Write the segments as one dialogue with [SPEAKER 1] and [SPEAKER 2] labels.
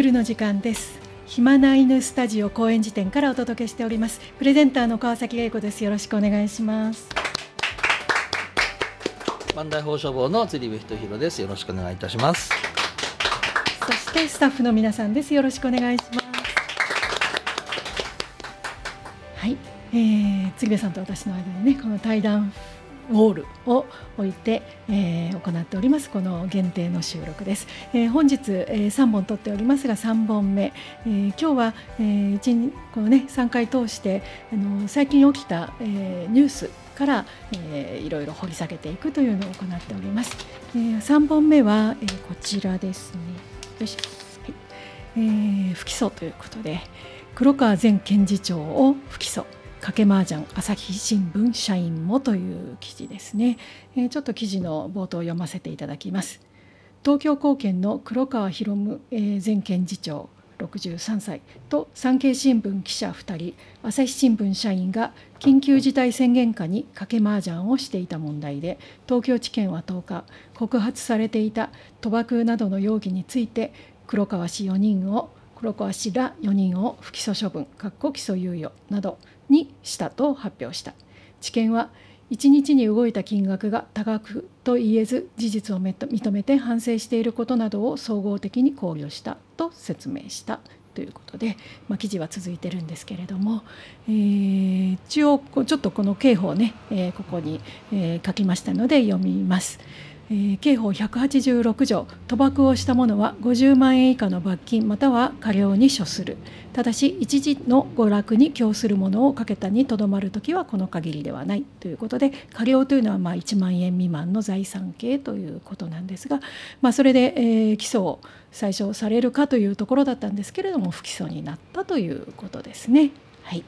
[SPEAKER 1] g o o の時間です暇な犬スタジオ公演時点からお届けしておりますプレゼンターの川崎玲子ですよろしくお願いします
[SPEAKER 2] 万代放書房の釣り部仁ですよろしくお願いいたします
[SPEAKER 1] そしてスタッフの皆さんですよろしくお願いしますはい、えー、釣部さんと私の間にねこの対談ウォールを置いて、えー、行っておりますこの限定の収録です、えー、本日、えー、3本撮っておりますが3本目、えー、今日は、えー、このね3回通してあの最近起きた、えー、ニュースから、えー、いろいろ掘り下げていくというのを行っております、えー、3本目は、えー、こちらですねよし、はいえー、不起訴ということで黒川前検事長を不起訴かけ麻雀朝日新聞社員もという記事ですね、えー、ちょっと記事の冒頭を読ませていただきます東京高検の黒川博夢、えー、前検事長63歳と産経新聞記者2人朝日新聞社員が緊急事態宣言下に賭け麻雀をしていた問題で東京地検は10日告発されていた賭博などの容疑について黒川氏4人を黒子足ら4人を不起訴処分かっこ起訴猶予などにしたと発表した治験は1日に動いた金額が多額と言えず事実を認めて反省していることなどを総合的に考慮したと説明したということで、まあ、記事は続いてるんですけれども、えー、一応ちょっとこの刑法ね、えー、ここに、えー、書きましたので読みます。えー、刑法186条賭博をした者は50万円以下の罰金または過料に処するただし一時の娯楽に供するものをかけたにとどまる時はこの限りではないということで過料というのはまあ1万円未満の財産刑ということなんですが、まあ、それで、えー、起訴を最初されるかというところだったんですけれども不起訴になったということですね。はい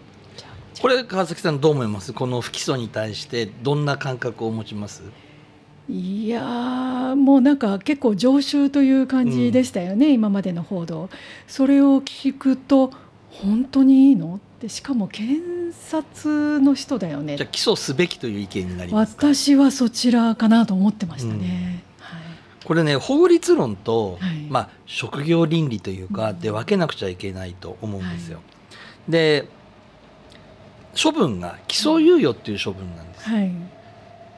[SPEAKER 2] これ川崎さんどう思いますこの不起訴に対してどんな感覚を持ちます
[SPEAKER 1] いやもうなんか結構常習という感じでしたよね、うん、今までの報道それを聞くと本当にいいのってしかも検察の人だよねじゃ
[SPEAKER 2] あ起訴すべきという意見になります
[SPEAKER 1] 私はそちらかなと思って
[SPEAKER 2] ましたね、うん、はい、これね法律論と、はい、まあ、職業倫理というかで分けなくちゃいけないと思うんですよ、はい、で処分が起訴猶予っていう処分なん
[SPEAKER 1] です、はい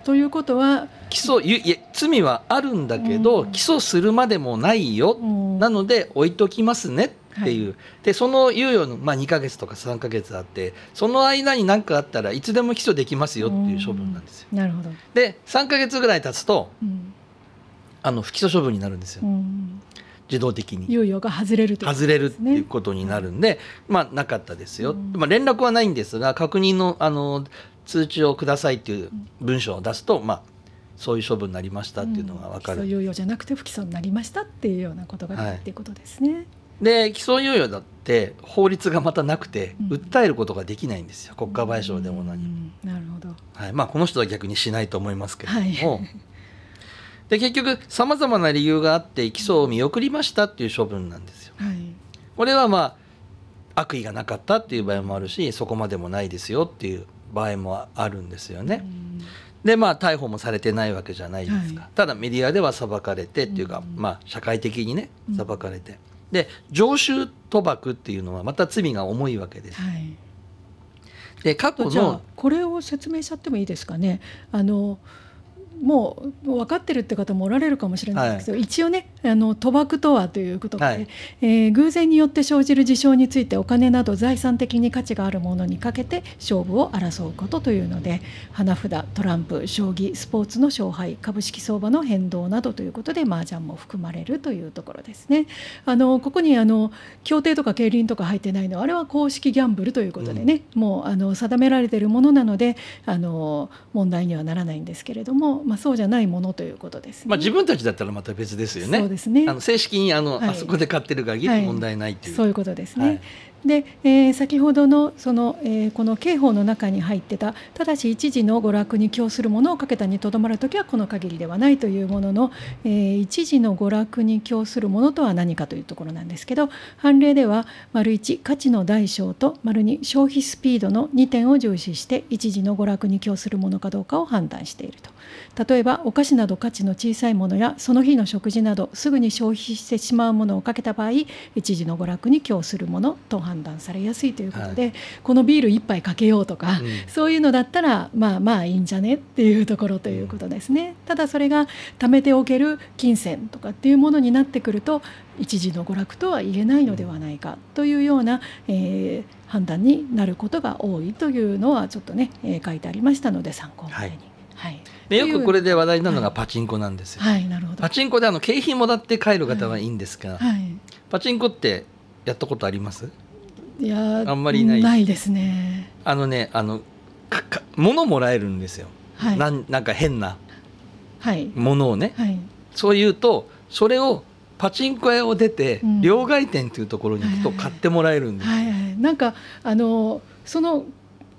[SPEAKER 1] ということは
[SPEAKER 2] 起訴いや罪はあるんだけど、うん、起訴するまでもないよ、うん、なので置いときますねっていう、はい、でその猶予の、まあ、2か月とか3か月あってその間に何かあったらいつでも起訴できますよっていう処分なんで
[SPEAKER 1] すよ。うん、なるほど
[SPEAKER 2] で3か月ぐらい経つと、あの不起訴処分になるんですよ。自動的に
[SPEAKER 1] 猶予が外れると、ね、
[SPEAKER 2] 外れるっていうことになるんで、まあなかったですよ、まあ連絡はないんですが確認のあの通知をくださいっていう文章を出すと、まあそういう処分になりましたっていうのが分かる、うん、起訴
[SPEAKER 1] 猶予じゃなくて不起訴になりましたっていうようなことがっていうことですね。はい、
[SPEAKER 2] で起訴猶予だって法律がまたなくて、うん、訴えることができないんですよ国家賠償でも何も、うん、なるほど、はいまあ、この人は逆にしないと思いますけれども、はい、で結局さまざまな理由があって起訴を見送りましたっていう処分なんですよ。はい、これはまあ悪意がなかったっていう場合もあるしそこまでもないですよっていう場合もあるんですよね。でまあ逮捕もされてないわけじゃないですか、はい、ただメディアでは裁かれてっていうか、まあ、社会的にね裁かれて、で常習賭博っていうのはまた罪が重いわけです。はいで過去の
[SPEAKER 1] これを説明しちゃってもいいですかねあのもう分かってるって方もおられるかもしれないですけど、はい、一応ねあの賭博とはということで、はい、えー、偶然によって生じる事象についてお金など財産的に価値があるものにかけて勝負を争うことというので花札トランプ将棋スポーツの勝敗株式相場の変動などということで麻雀も含まれるというところですね。あのここにあの協定とか競輪とか入ってないのはあれは公式ギャンブルということでね、うん、もうあの定められているものなのであの問題にはならないんですけれどもまあ、そうじゃないものと
[SPEAKER 2] いうことです、ね、まあ、自分たちだったらまた別ですよね。そうですねあの正式にあの、はい、あそこで買ってる限り問題ないっていう、はい、そういうことですね。はい、
[SPEAKER 1] で、えー、先ほどのその、えー、この刑法の中に入ってたただし一時の娯楽に供するものをかけたにとどまる時はこの限りではないというものの、えー、一時の娯楽に供するものとは何かというところなんですけど判例では丸1価値の大小と丸2消費スピードの2点を重視して一時の娯楽に供するものかどうかを判断していると例えばお菓子など価値の小さいものやその日の食事などすぐに消費してしまうものをかけた場合一時の娯楽に供するものと判断判断されやすいということで、はい、このビール1杯かけようとか、うん、そういうのだったらまあまあいいんじゃねっていうところということですね、ただそれが貯めておける金銭とかっていうものになってくると一時の娯楽とは言えないのではないかというような、えー、判断になることが多いというのはちょっとね、えー、書いてありましたので参考
[SPEAKER 2] までに。はい、はいでよくこれで話題なのがパチンコなんですよ。はい、はい、パチンコであの景品もらって帰る方はいいんですが、はい、パチンコってやったことあります
[SPEAKER 1] いやあんまりいないないですね
[SPEAKER 2] あのねあのか物もらえるんですよ、はい、なんなんか変なものをね、はい、そういうとそれをパチンコ屋を出て、うん、両替店というところに行くと買ってもらえるんです、はいは
[SPEAKER 1] い、なんかあのその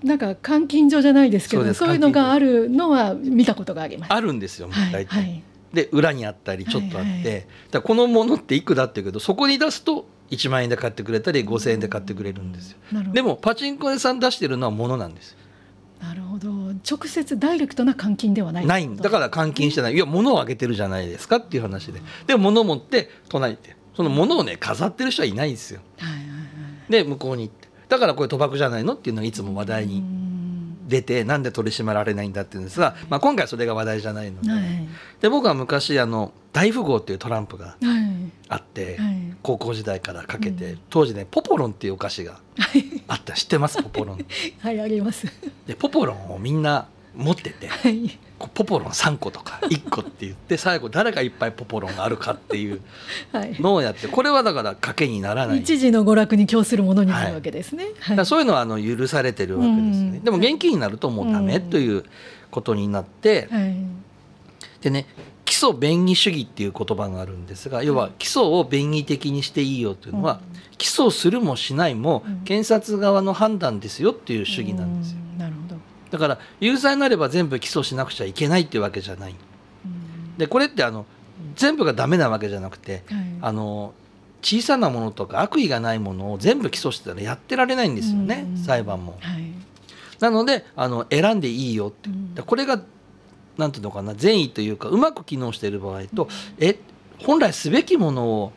[SPEAKER 1] なんか監禁所じゃないですけどそういうのがあるのは見たことがあります
[SPEAKER 2] あるんですよ、はい、大体、はい、で裏にあったりちょっとあって、はいはい、だこのものっていくだっていうけどそこに出すと1万円で買ってくれたり5,000円で買ってくれるんですよでもパチンコ屋さん出してるのはものなんです
[SPEAKER 1] なるほど直接ダイレクトな換金ではないないん
[SPEAKER 2] だから換金してないいや物をあげてるじゃないですかっていう話ででも物を持って隣ってその物をね飾ってる人はいないんですよ、はいはいはい、で向こうに行ってだからこれ賭博じゃないのっていうのはいつも話題にうん出てなんで取り締まられないんだっていうんですが、まあ、今回それが話題じゃないのではい、で僕は昔あの大富豪っていうトランプがあって、はいはい、高校時代からかけて、うん、当時ねポポロンっていうお菓子があった、知ってますポポロン
[SPEAKER 1] はいあります
[SPEAKER 2] でポポロンをみんな持ってて、はい、ポポロン3個とか1 個って言って最後誰がいっぱいポポロンがあるかっていう のをやって、これはだから賭けにならない一
[SPEAKER 1] 時の娯楽に供するものになるわけですね、は
[SPEAKER 2] い、そういうのはあの許されてるわけですね、でも現金になるともうダメということになって、でね基礎便宜主義っていう言葉があるんですが要は基礎を便宜的にしていいよというのは、起訴するもしないも検察側の判断ですよっていう主義なんですよ。だから有罪になれば全部起訴しなくちゃいけないっていうわけじゃない。でこれってあの全部がダメなわけじゃなくて、はい、あの小さなものとか悪意がないものを全部起訴してたらやってられないんですよね、裁判も。はい、なのであの選んでいいよって、これが何ていうのかな善意というかうまく機能している場合と、うん、え本来すべきものを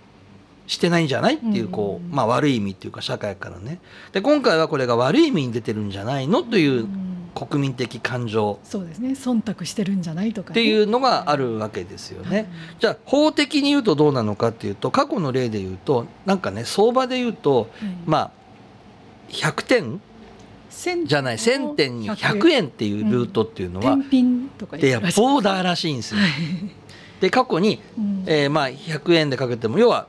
[SPEAKER 2] してないんじゃないっていうこう、まあ、悪い意味っていうか社会からねで今回はこれが悪い意味に出てるんじゃないのという国民的感情
[SPEAKER 1] そうですね忖度してるんじゃないとか、ね、ってい
[SPEAKER 2] うのがあるわけですよね、うん、じゃあ法的に言うとどうなのかっていうと過去の例で言うとなんかね相場で言うと、うん、まあ100点じゃない1000点に100円っていうルートっていうのは、うん、で
[SPEAKER 1] ボー
[SPEAKER 2] ダーらしいんですよ。はい、で過去に、うん、えー、まあ、100円でかけても要は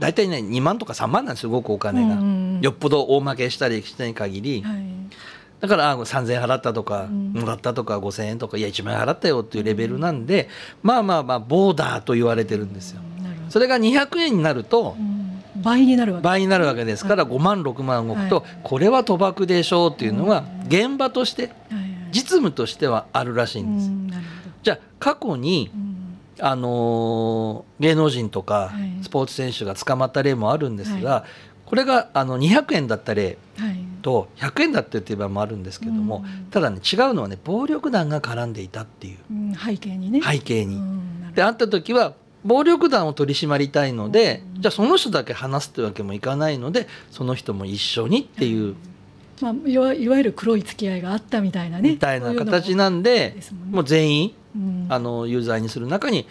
[SPEAKER 2] 大体ね2万とか3万なんですよ動くお金が、うんうん、よっぽど大負けしたりしてない限り、はい、だから3000円払ったとか、もらったとか5000円とかいや1万円払ったよっていうレベルなんで、まあまあまあボーダーと言われてるんですよ。それが200円になると、倍になるわけ倍になるわけですから5万6万動くと、これは賭博でしょうっていうのが現場として、実務としてはあるらしいんです。じゃあ過去に、あの芸能人とかスポーツ選手が捕まった例もあるんですが、これがあの200円だった例、はい、と100円だってってもあるんですけども、ただね違うのはね暴力団が絡んでいたって
[SPEAKER 1] いう、背景
[SPEAKER 2] にね背景に、であった時は暴力団を取り締まりたいので、じゃあその人だけ話すってわけもいかないのでその人も一緒にっていう。まあ、いわゆる
[SPEAKER 1] 黒い付き合いがあったみたいなねみたいな形
[SPEAKER 2] なんで、ね、もう全員、うん、あの有罪にする中に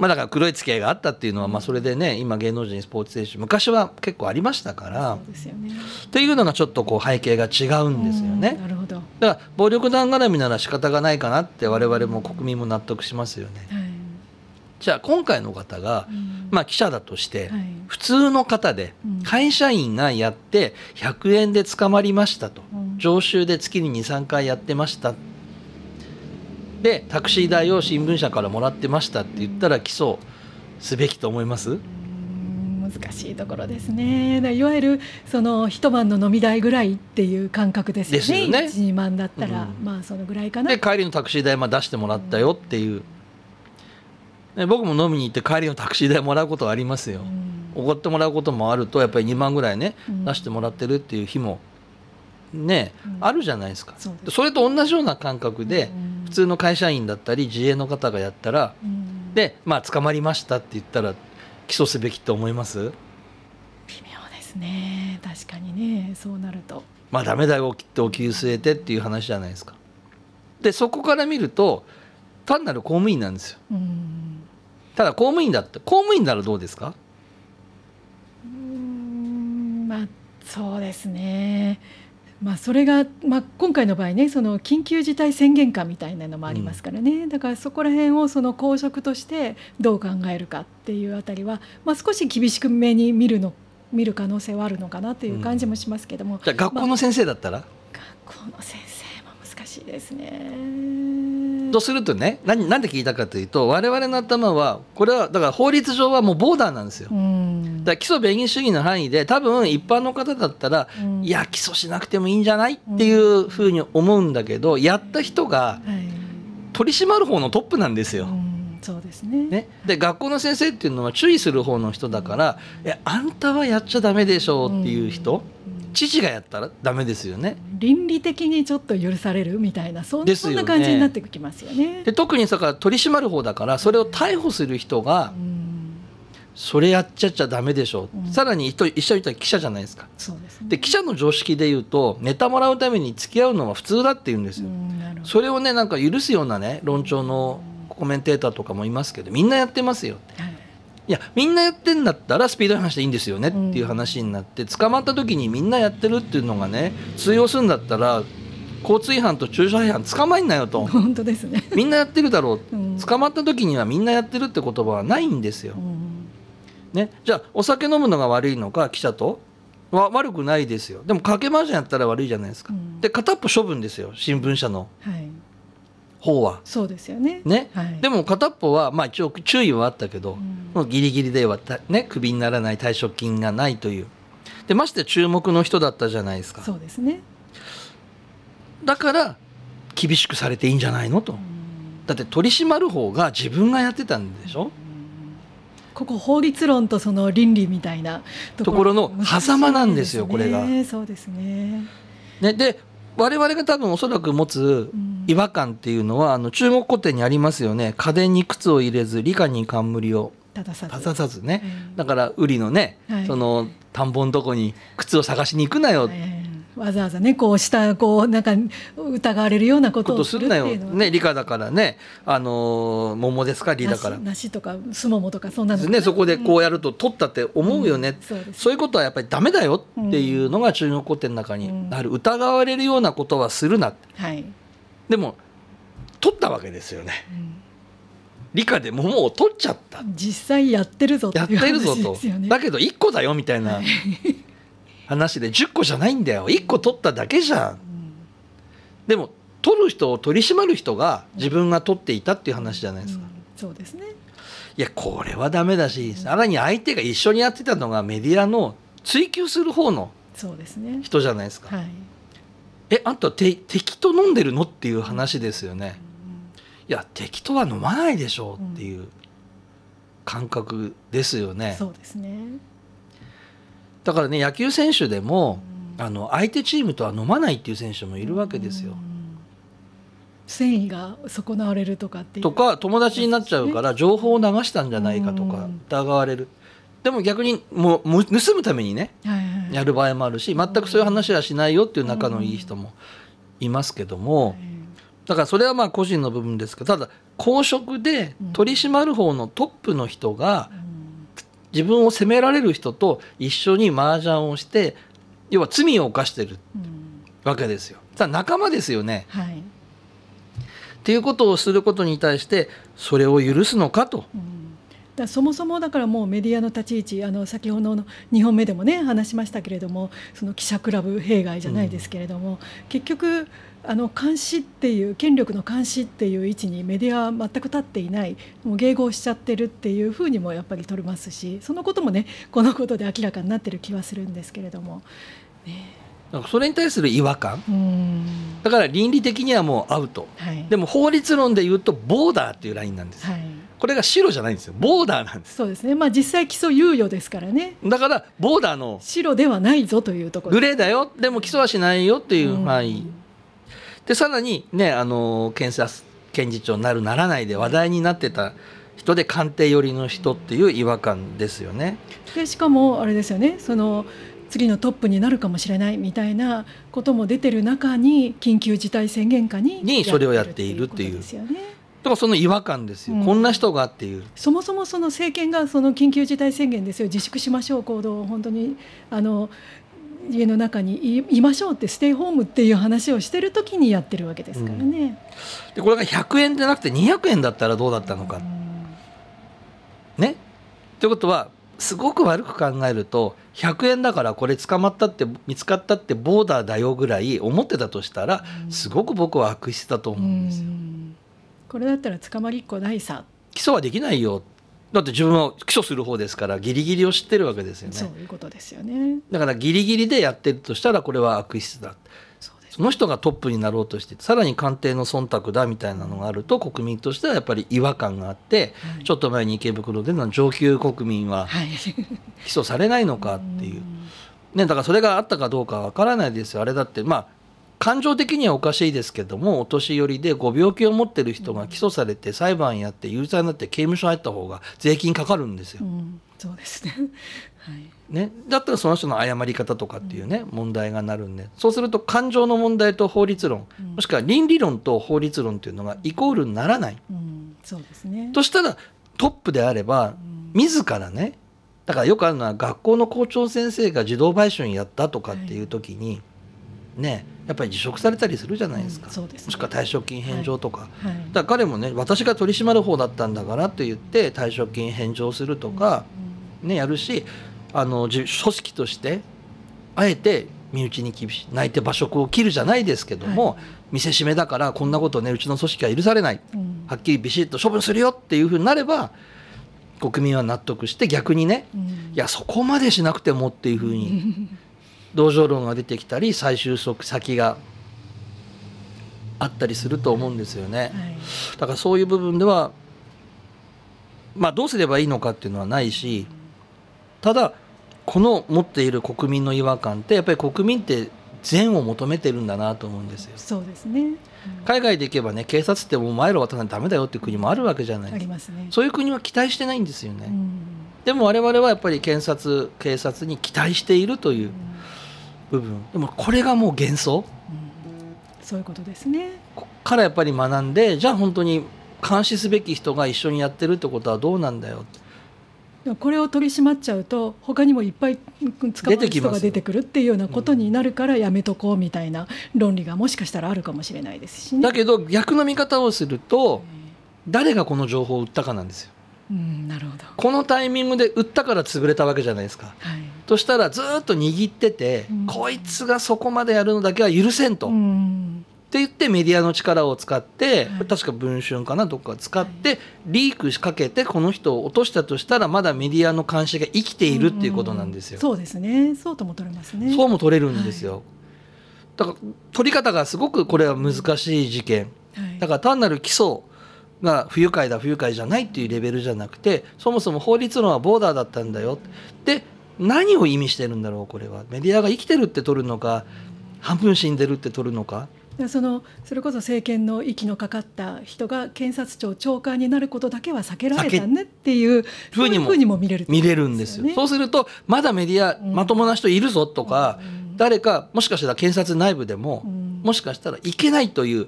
[SPEAKER 2] まあ、だから黒い付き合いがあったっていうのは、まあ、それでね今芸能人スポーツ選手昔は結構ありましたからそうですよ、ね、っていうのがちょっとこう背景が違うんですよね。なるほどだから暴力団絡みなら仕方がないかなって我々も国民も納得しますよね。はい、じゃあ今回の方が、まあ、記者だとして、はい、普通の方で会社員がやって100円で捕まりましたと、常習で月に23回やってましたって。でタクシー代を新聞社からもらってましたって言ったら起訴すべきと思います
[SPEAKER 1] 難しいところですねいわゆるその一晩の飲み代ぐらいっていう感覚ですよねね1万だったら、うん、まあそのぐらいかなで
[SPEAKER 2] 帰りのタクシー代も出してもらったよっていう、うん、僕も飲みに行って帰りのタクシー代もらうことはありますよ、うん、奢ってもらうこともあるとやっぱり2万ぐらいね、うん、出してもらってるっていう日もね、あるじゃないですか、そすそれと同じような感覚で、普通の会社員だったり自営の方がやったら、うん、でまあ捕まりましたって言ったら起訴すべきと思います
[SPEAKER 1] 微妙ですね確かにねそうなると
[SPEAKER 2] まあダメだよきっとお給据えてっていう話じゃないですかでそこから見ると単なる公務員なんですよ、うん、ただ公務員だって公務員ならどうですか
[SPEAKER 1] うんまあそうですねまあ、それが、まあ、今回の場合ねその緊急事態宣言下みたいなのもありますからね、うん、だからそこら辺をその公職としてどう考えるかっていうあたりは、まあ、少し厳しく目に見るの見る可能性はあるのかなという感じもしますけども、うん、
[SPEAKER 2] じゃ学校の先生だったら、まあ、学校の先生も難
[SPEAKER 1] しいですね。
[SPEAKER 2] とするとね何何で聞いたかというと我々の頭はこれはだから法律上はもうボーダーなんですよ。うんだ基礎便宜主義の範囲で多分一般の方だったら、うん、いや基礎しなくてもいいんじゃないっていうふうに思うんだけど、やった人が取り締まる方のトップなんですよ。そうですねねで学校の先生っていうのは注意する方の人だから「えあんたはやっちゃダメでしょ」っていう人、父がやったらダメですよね倫
[SPEAKER 1] 理的にちょっと許されるみたいなそ,、ね、そんな感じになってきますよね。
[SPEAKER 2] で特にだから取り締まる方だからそれを逮捕する人が、うんそれやっちゃっちゃダメでしょ、うん、さらに一緒にいたら記者じゃないですかで、ね、記者の常識で言うとネタもらうために付き合うのは普通だって言うんですよ、うん、それをねなんか許すようなね論調のコメンテーターとかもいますけどみんなやってますよ、はい、いやみんなやってんだったらスピード違反していいんですよねっていう話になって、うん、捕まった時にみんなやってるっていうのがね通用するんだったら交通違反と駐車違反捕まえんなよと本当ですねみんなやってるだろう、捕まった時にはみんなやってるって言葉はないんですよ、ね、じゃあお酒飲むのが悪いのか記者とは悪くないですよでも賭けャンやったら悪いじゃないですか、うん、で片っぽ処分ですよ新聞社の方は、はい、
[SPEAKER 1] そうですよねね、
[SPEAKER 2] はい、でも片っぽは、まあ、一応注意はあったけど、もうギリギリではねクビにならない退職金がないというでまして注目の人だったじゃないですかそうですねだから厳しくされていいんじゃないのと、だって取り締まる方が自分がやってたんでしょ、
[SPEAKER 1] ここ法律論とその倫理みたいなところの狭間なんですよ、これが。そうですね
[SPEAKER 2] ねで我々が多分おそらく持つ違和感っていうのは、あの中国古典にありますよね家電に靴を入れず理科に冠を正ささずね、うん、だから瓜のね、はい、その田んぼのとこに靴を探しに行くなよ、はい
[SPEAKER 1] わざわざねこうしたこうなんか疑われるようなことをするなよね
[SPEAKER 2] 理科だからねあの桃ですか理だから
[SPEAKER 1] 梨とかすももとかそうなんですね
[SPEAKER 2] そこでこうやると取ったって思うよね、うんうん、そういうことはやっぱりダメだよっていうのが中国古典の中にある、疑われるようなことはするな、はい、でも取ったわけですよね、理科で桃を取っちゃった
[SPEAKER 1] 実際やってるぞやってるぞと、
[SPEAKER 2] だけど1個だよみたいな話で10個じゃないんだよ1個取っただけじゃん、うん、でも取る人を取り締まる人が自分が取っていたっていう話じゃないですか、うん、そうですねいやこれはダメだしさらに相手が一緒にやってたのがメディアの追求する方の人じゃないですか。すねはい、えあんたて敵と飲んでるのっていう話ですよね。いや敵とは飲まないでしょうっていう感覚ですよね。うん、そうですねだからね野球選手でも、あの相手チームとは飲まないっていう選手もいるわけですよ。
[SPEAKER 1] 繊維が損なわれるとかってと
[SPEAKER 2] か友達になっちゃうから情報を流したんじゃないかとか疑われる。でも逆にもう盗むためにね、やる場合もあるし全くそういう話はしないよっていう仲のいい人もいますけども、だからそれはまあ個人の部分ですけどただ公職で取り締まる方のトップの人が自分を責められる人と一緒に麻雀をして要は罪を犯してるわけですよ。さあ仲間ですよね、はい、っていうことをすることに対してそれを許すのかと。うん
[SPEAKER 1] だそもそもだからもうメディアの立ち位置あの先ほどの2本目でもね話しましたけれどもその記者クラブ弊害じゃないですけれども、うん、結局あの監視っていう権力の監視っていう位置にメディアは全く立っていないもう迎合しちゃってるっていうふうにもやっぱり取れますしそのこともねこのことで明らかになってる気はするんですけれども。
[SPEAKER 2] ねそれに対する違和感だから倫理的にはもうアウト、はい、でも法律論で言うとボーダーっていうラインなんです、はいこれが白じゃないんですよボーダーなんで
[SPEAKER 1] すそうですねまあ実際基礎猶予ですからね
[SPEAKER 2] だからボーダーの白
[SPEAKER 1] ではないぞというところグ
[SPEAKER 2] レーだよでも基礎はしないよっていう範囲、うん、でさらにねあの検察検事長になるならないで話題になってた人で官邸寄りの人っていう違和感ですよね
[SPEAKER 1] でしかもあれですよねその次のトップになるかもしれないみたいなことも出てる中に緊急事態宣言下ににそれをやっ
[SPEAKER 2] ているっていう。ですよねだからその違和感ですよ、うん、こんな人がっていう
[SPEAKER 1] そもそもその政権がその緊急事態宣言ですよ自粛しましょう行動を本当にあの家の中にいましょうってステイホームっていう話をしてる時にやってるわけですからね、
[SPEAKER 2] うん、でこれが100円じゃなくて200円だったらどうだったのか、うん、ねということはすごく悪く考えると100円だからこれ捕まったって見つかったってボーダーだよぐらい思ってたとしたらすごく僕は悪質だと思うんですよ。うん
[SPEAKER 1] これだったら捕まりっこない
[SPEAKER 2] さ起訴はできないよだって自分は起訴する方ですからギリギリを知ってるわけですよねそう
[SPEAKER 1] いうことですよね
[SPEAKER 2] だからギリギリでやってるとしたらこれは悪質だそ,、の人がトップになろうとしてさらに官邸の忖度だみたいなのがあると国民としてはやっぱり違和感があって、はい、ちょっと前に池袋での上級国民は起訴されないのかっていう。ね、だからそれがあったかどうかわからないですよあれだってまあ感情的にはおかしいですけどもお年寄りでご病気を持ってる人が起訴されて裁判やって有罪になって刑務所入った方が税金かかるんですよ。う
[SPEAKER 1] ん、そうですね,
[SPEAKER 2] はい、ねだったらその人の誤り方とかっていうね、うん、問題がなるんでそうすると感情の問題と法律論、うん、もしくは倫理論と法律論っていうのがイコールにならない。そうですね、としたらトップであれば自らねだからよくあるのは学校の校長先生が児童売春やったとかっていう時に、はい、ねやっぱり辞職されたりするじゃないですか、うん、すね、もしくは退職金返上とか、はいはい、だから彼もね私が取り締まる方だったんだからと言って退職金返上するとか、ね、やるしあの組織としてあえて身内に厳しい泣いて馬食を切るじゃないですけども、はい、見せしめだからこんなことねうちの組織は許されない、うん、はっきりビシッと処分するよっていうふうになれば国民は納得して逆にね、うん、いやそこまでしなくてもっていうふうに 同情論が出てきたり最終速先があったりすると思うんですよね、はい、だからそういう部分ではまあどうすればいいのかっていうのはないしただこの持っている国民の違和感ってやっぱり国民って善を求めてるんだなと思うんですよ。そうですね、うん、海外で行けばね警察ってもう前路渡らないとダメだよっていう国もあるわけじゃないありますねそういう国は期待してないんですよね、うん、でも我々はやっぱり検察警察に期待しているという、うん部分でもこれがもう幻想、うん、
[SPEAKER 1] そういうことですね
[SPEAKER 2] からやっぱり学んでじゃあ本当に監視すべき人が一緒にやってるってことはどうなんだよ
[SPEAKER 1] これを取り締まっちゃうと他にもいっぱい捕まる人が出てくるっていうようなことになるからやめとこうみたいな論理がもしかしたらあるかもしれないですし、
[SPEAKER 2] ね、だけど逆の見方をすると誰がこの情報を売ったかなんですよ。う
[SPEAKER 1] ん、なるほ
[SPEAKER 2] どこのタイミングで売ったから潰れたわけじゃないですか、はい、としたらずっと握ってて、うん、こいつがそこまでやるのだけは許せんと、うん、って言ってメディアの力を使って、はい、確か「文春」かなどっか使って、はい、リークしかけてこの人を落としたとしたらまだメディアの監視が生きているっていうことなんですよ。そう
[SPEAKER 1] ですねそうとも取れま
[SPEAKER 2] すねそうも取れるんですよ、だから取り方がすごくこれは難しい事件、だから単なる起訴が不愉快だ不愉快じゃないっていうレベルじゃなくてそもそも法律論はボーダーだったんだよで何を意味してるんだろうこれはメディアが生きてるって取るのか半分死んでるって取るのか
[SPEAKER 1] そのそれこそ政権の息のかかった人が検察庁長官になることだけは避けられたねっ
[SPEAKER 2] ていうふうにも見れる、ね、見れるんですよそうするとまだメディア、まともな人いるぞとか、うん、誰かもしかしたら検察内部でも、うん、もしかしたらいけないという。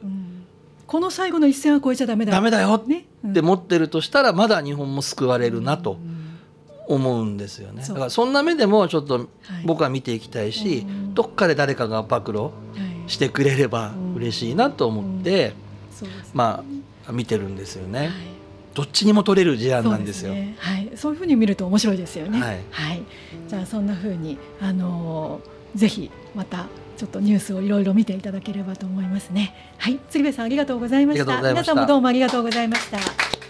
[SPEAKER 1] この最後の一線は超えちゃダメだダメだよ
[SPEAKER 2] って持ってるとしたらまだ日本も救われるなと思うんですよね、だからそんな目でもちょっと僕は見ていきたいし、どっかで誰かが暴露してくれれば嬉しいなと思って、まあ見てるんですよね。どっちにも取れる事案なんですよ。すね、
[SPEAKER 1] はい、そういうふうに見ると面白いですよね。はい、はい、じゃあそんなふうにあのー、ぜひまたちょっとニュースをいろいろ見ていただければと思いますねはい鶴瓶さんありがとうございました皆さんもどうもありがとうございました